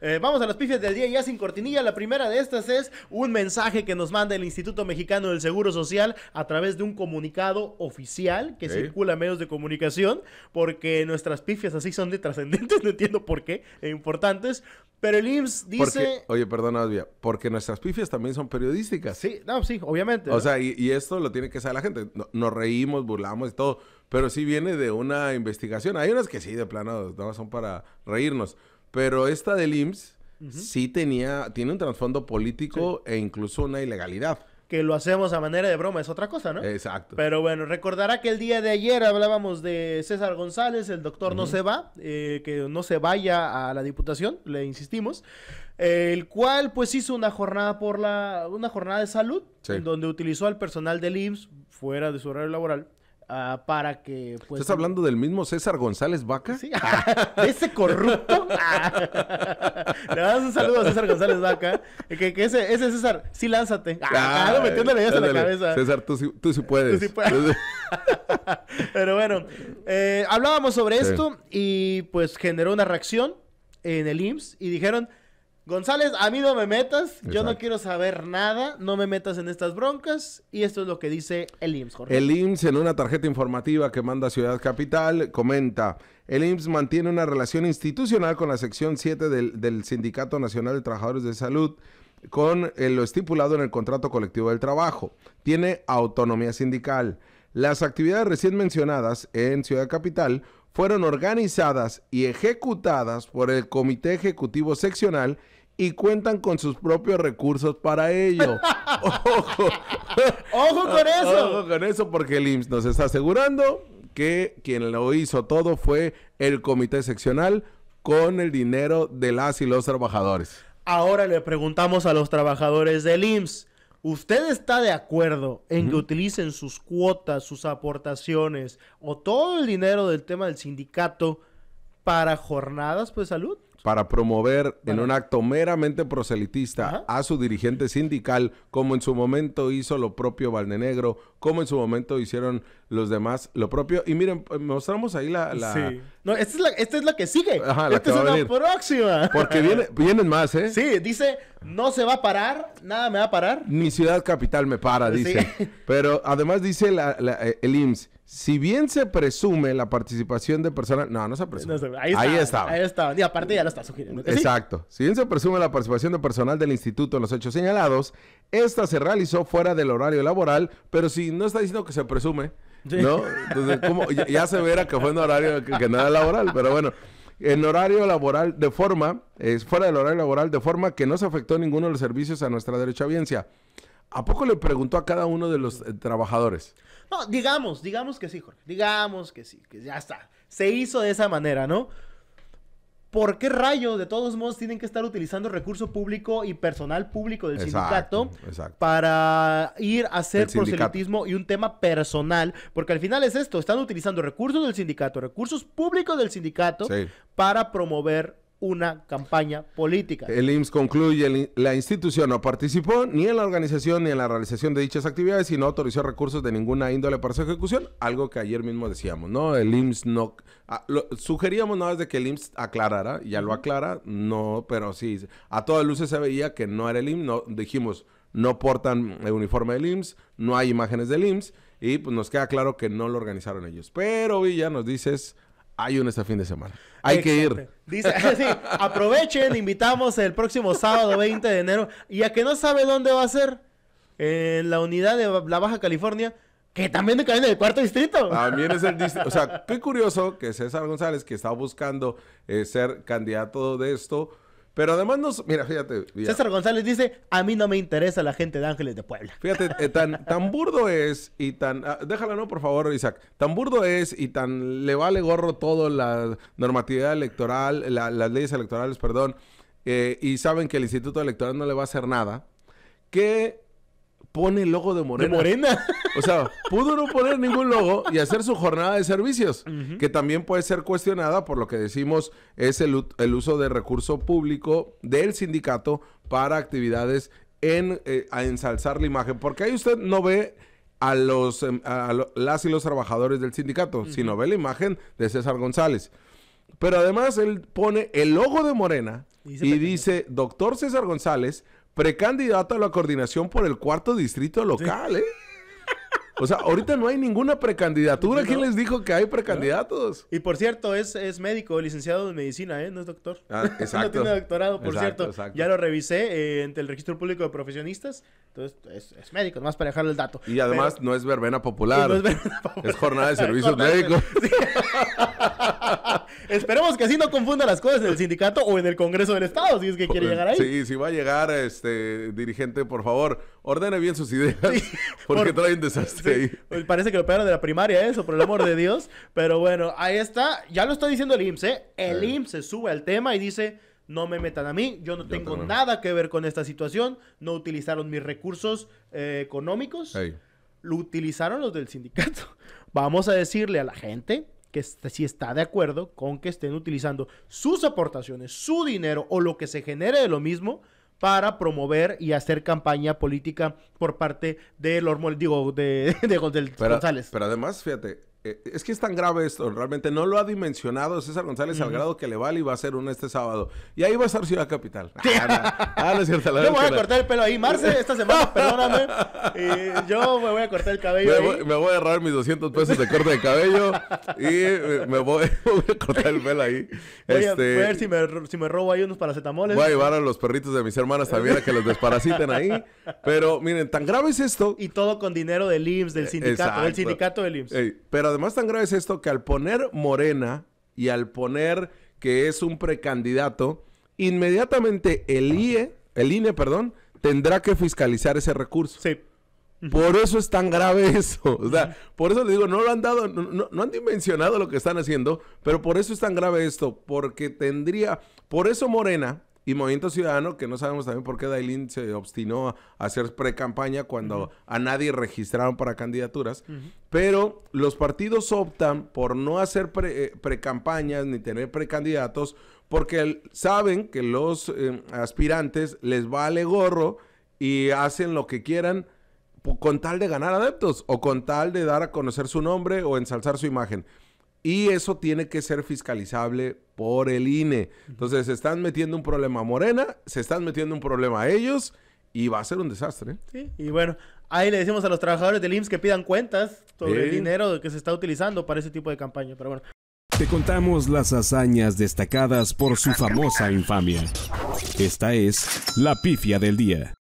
Eh, vamos a las pifias del día ya sin cortinilla. La primera de estas es un mensaje que nos manda el Instituto Mexicano del Seguro Social a través de un comunicado oficial que circula a medios de comunicación, porque nuestras pifias así son de trascendentes, no entiendo por qué, e importantes. Pero el IMSS dice... oye, perdona, Advia, porque nuestras pifias también son periodísticas. Sí, no, sí, obviamente. O sea, y, esto lo tiene que saber la gente. nos reímos, burlamos y todo, pero sí viene de una investigación. Hay unas que sí, de plano, no, son para reírnos pero esta del IMSS sí tenía, tiene un trasfondo político e incluso una ilegalidad. Que lo hacemos a manera de broma, es otra cosa, ¿no? Exacto. Pero bueno, recordará que el día de ayer hablábamos de César González, el doctor no se va, eh, que no se vaya a la diputación, le insistimos, el cual pues hizo una jornada por la, una jornada de salud, en donde utilizó al personal del IMSS fuera de su horario laboral Ah, para que... Pues, ¿Estás hablando del mismo César González Vaca? Sí, ese corrupto. Le das un saludo a César González Vaca. Que, que ese, ese, César, sí lánzate. Ah, ah, no metiéndole en la cabeza. César, tú sí, tú puedes. Pero bueno, eh, hablábamos sobre esto y pues generó una reacción en el IMSS y dijeron... González, a mí no me metas, yo no quiero saber nada, no me metas en estas broncas y esto es lo que dice el IMSS, Jorge. El IMSS en una tarjeta informativa que manda Ciudad Capital comenta, el IMSS mantiene una relación institucional con la sección 7 del, Sindicato Nacional de Trabajadores de Salud con eh, lo estipulado en el contrato colectivo del trabajo. Tiene autonomía sindical. Las actividades recién mencionadas en Ciudad Capital fueron organizadas y ejecutadas por el Comité Ejecutivo Seccional y cuentan con sus propios recursos para ello. ¡Ojo! ¡Ojo con ah, eso! ¡Ojo con eso! Porque el IMSS nos está asegurando que quien lo hizo todo fue el comité seccional con el dinero de las y los trabajadores. Ahora le preguntamos a los trabajadores del IMSS. ¿Usted está de acuerdo en que utilicen sus cuotas, sus aportaciones o todo el dinero del tema del sindicato para jornadas pues, salud. Para promover en un acto meramente proselitista a su dirigente sindical, como en su momento hizo lo propio Valdenegro, como en su momento hicieron los demás lo propio. Y miren, eh, mostramos ahí la. Sí. No, esta es la, esta es la que sigue. Ajá, la esta es la próxima. Porque viene, vienen más, ¿eh? Sí, dice, no se va a parar, nada me va a parar. Ni Ciudad Capital me para, dice. Pero además dice la, eh, el IMSS si bien se presume la participación de personas... No, no se presume. Ahí, aparte ya lo está sugiriendo. Exacto. Si bien se presume la participación de personal del instituto en los hechos señalados, esta se realizó fuera del horario laboral, pero si no está diciendo que se presume, ¿no? Entonces, Ya, se verá que fue en horario que, nada no era laboral, pero bueno en horario laboral de forma, es fuera del horario laboral, de forma que no se afectó ninguno de los servicios a nuestra derecha audiencia. ¿A poco le preguntó a cada uno de los eh, trabajadores? No, digamos, digamos que sí, Jorge. Digamos que sí, que ya está. Se hizo de esa manera, ¿no? ¿Por qué rayos, de todos modos, tienen que estar utilizando recurso público y personal público del sindicato para ir a hacer proselitismo y un tema personal? Porque al final es esto, están utilizando recursos del sindicato, recursos públicos del sindicato para promover una campaña política. El IMSS concluye, la institución no participó ni en la organización ni en la realización de dichas actividades y no autorizó recursos de ninguna índole para su ejecución, algo que ayer mismo decíamos, ¿no? El IMSS no... sugeríamos nada más de que el IMSS aclarara, ya lo aclara, no, pero sí, a todas luces se veía que no era el IMSS, no, dijimos, no portan el uniforme del IMSS, no hay imágenes del IMSS y pues nos queda claro que no lo organizaron ellos. Pero ya nos dices hay uno este fin de semana. Hay que ir. Dice, aprovechen, invitamos el próximo sábado 20 de enero. Y a que no sabe dónde va a ser, en la unidad de la Baja California, que también cae en el cuarto distrito. También es el distrito. O sea, qué curioso que César González, que está buscando eh, ser candidato de esto, pero además nos... Mira, fíjate. César González dice, a mí no me interesa la gente de Ángeles de Puebla. Fíjate, eh, tan, tan burdo es y tan... Déjalo, ah, déjala, no, por favor, Isaac. Tan burdo es y tan le vale gorro todo la normatividad electoral, las leyes electorales, perdón, eh, y saben que el Instituto Electoral no le va a hacer nada, que pone el logo de Morena. Morena. O sea, pudo no poner ningún logo y hacer su jornada de servicios, que también puede ser cuestionada por lo que decimos es el, uso de recurso público del sindicato para actividades en eh, a ensalzar la imagen, porque ahí usted no ve a los em, las y los trabajadores del sindicato, sino ve la imagen de César González. Pero además él pone el logo de Morena y dice, "Doctor César González, precandidato a la coordinación por el cuarto distrito local, ¿eh? O sea, ahorita no hay ninguna precandidatura. ¿Quién les dijo que hay precandidatos? Y por cierto, es, es médico, licenciado en medicina, ¿eh? No es doctor. Ah, exacto. no tiene doctorado, por cierto. Ya lo revisé entre eh, el registro público de profesionistas. Entonces, es, médico, nomás para dejarle el dato. Y además, no es verbena popular. No es verbena popular. Es jornada de servicios médicos. Esperemos que así no confunda las cosas en el sindicato o en el Congreso del Estado, si es que quiere eh, llegar ahí. Sí, si va a llegar, este, dirigente, por favor, ordene bien sus ideas, porque trae un desastre ahí. Pues, parece que lo pegaron de la primaria eso, por el amor de Dios. Pero bueno, ahí está, ya lo está diciendo el IMSS, ¿eh? El IMSS sube al tema y dice no me metan a mí, yo no tengo nada que ver con esta situación, no utilizaron mis recursos eh, económicos, lo utilizaron los del sindicato. Vamos a decirle a la gente que si está de acuerdo con que estén utilizando sus aportaciones, su dinero o lo que se genere de lo mismo para promover y hacer campaña política por parte de los digo, de, de, González. Pero además, fíjate, eh, es que es tan grave esto, realmente no lo ha dimensionado César González al grado que le vale y va a ser uno este sábado. Y ahí va a estar Ciudad Capital. ah, ah yo me voy a cortar el pelo ahí, Marce, esta semana, perdóname. y yo me voy a cortar el cabello. Me, ahí. me voy a agarrar mis 200 pesos de corte de cabello y eh, me voy, a cortar el pelo ahí. Voy a este, ver si me, robo ahí unos paracetamoles. Voy a llevar a los perritos de mis hermanas también a que los desparasiten ahí. Pero miren, tan grave es esto. Y todo con dinero del IMSS, del sindicato, del sindicato del IMSS. pero además tan grave es esto que al poner Morena y al poner que es un precandidato, inmediatamente el IE, el INE, perdón, tendrá que fiscalizar ese recurso. Sí. Por eso es tan grave eso. O sea, por eso le digo, no lo han dado, no, no, han dimensionado lo que están haciendo, pero por eso es tan grave esto, porque tendría, por eso Morena, y Movimiento Ciudadano, que no sabemos también por qué Dailin se obstinó a hacer pre-campaña cuando a nadie registraron para candidaturas. Pero los partidos optan por no hacer eh, pre-campañas ni tener precandidatos porque saben que los em, aspirantes les vale gorro y hacen lo que quieran con tal de ganar adeptos o con tal de dar a conocer su nombre o ensalzar su imagen. Y eso tiene que ser fiscalizable por el INE. Entonces, se están metiendo un problema a Morena, se están metiendo un problema a ellos y va a ser un desastre. Sí, y bueno, ahí le decimos a los trabajadores del IMSS que pidan cuentas sobre el dinero que se está utilizando para ese tipo de campaña, pero bueno. Te contamos las hazañas destacadas por su famosa infamia. Esta es la pifia del día.